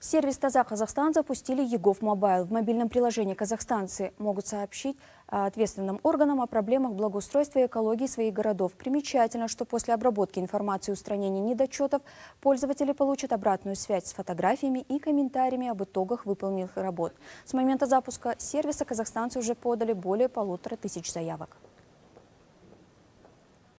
Сервис «Таза Казахстан» запустили ЕГОВ Мобайл. В мобильном приложении казахстанцы могут сообщить ответственным органам о проблемах благоустройства и экологии своих городов. Примечательно, что после обработки информации и устранения недочетов пользователи получат обратную связь с фотографиями и комментариями об итогах выполненных работ. С момента запуска сервиса казахстанцы уже подали более полутора тысяч заявок.